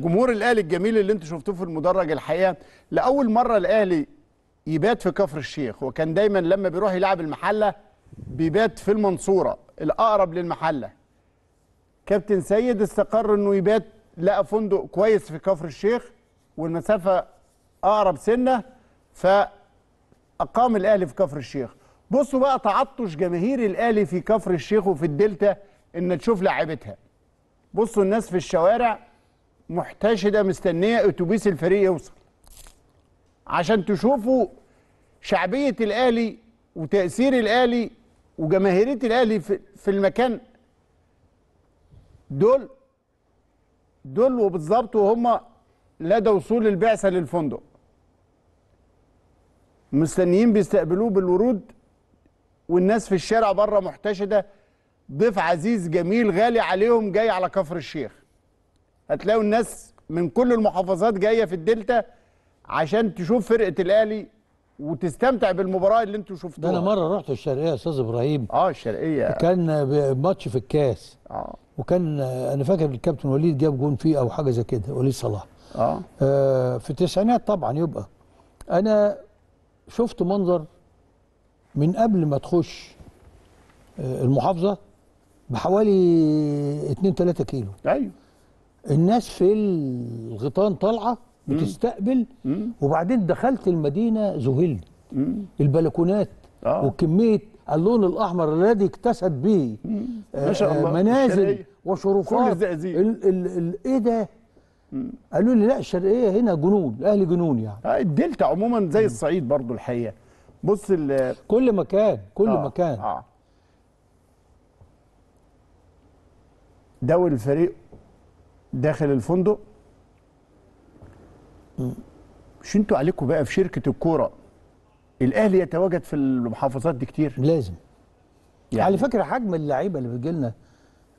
جمهور الاهلي الجميل اللي انت شفتوه في المدرج الحقيقه لاول مره الاهلي يبات في كفر الشيخ وكان دايما لما بيروح يلعب المحله بيبات في المنصوره الاقرب للمحله كابتن سيد استقر انه يبات لقى فندق كويس في كفر الشيخ والمسافه اقرب سنه فاقام الاهلي في كفر الشيخ بصوا بقى تعطش جماهير الاهلي في كفر الشيخ وفي الدلتا ان تشوف لاعبتها بصوا الناس في الشوارع محتشده مستنيه اتوبيس الفريق يوصل عشان تشوفوا شعبيه الاهلي وتاثير الاهلي وجماهيريه الاهلي في المكان دول دول وبالظبط وهم لدى وصول البعثه للفندق مستنيين بيستقبلوه بالورود والناس في الشارع بره محتشده ضيف عزيز جميل غالي عليهم جاي على كفر الشيخ هتلاقوا الناس من كل المحافظات جايه في الدلتا عشان تشوف فرقه الاهلي وتستمتع بالمباراه اللي انتوا شفتوها انا مره رحت الشرقيه يا استاذ ابراهيم اه الشرقيه كان ماتش في الكاس اه وكان انا فاكر الكابتن وليد جاب جون فيه او حاجه زي كده وليد صلاح آه. اه في التسعينات طبعا يبقى انا شفت منظر من قبل ما تخش آه، المحافظه بحوالي 2 3 كيلو ايوه الناس في الغيطان طالعه بتستقبل وبعدين دخلت المدينه ذهلت البلكونات آه. وكميه اللون الاحمر الذي اكتسب به آه، ما شاء الله منازل وشرفات ال ال ال ايه ده قالوا لي لا الشرقيه هنا جنون الاهلي جنون يعني آه الدلتا عموما زي الصعيد برضو الحقيقه بص كل مكان كل آه. مكان آه. ده والفريق داخل الفندق مش انتوا عليكم بقى في شركه الكوره الاهلي يتواجد في المحافظات دي كتير لازم يعني على فكره حجم اللعيبه اللي بتجي لنا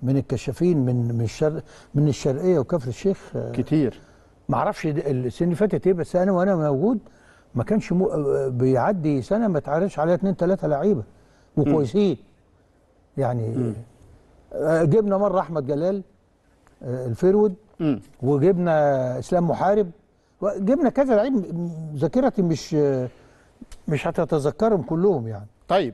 من الكشافين من من الشرق من الشرقيه وكفر الشيخ آه، كتير معرفش السنه اللي فاتت ايه بس انا وانا موجود ما كانش مو آه، بيعدي سنه ما تعرفش عليها اثنين ثلاثه لعيبه وكويسين يعني م. آه، جبنا مره احمد جلال الفيرود وجبنا اسلام محارب جبنا كذا لعيب ذاكرتي مش مش هتتذكرهم كلهم يعني طيب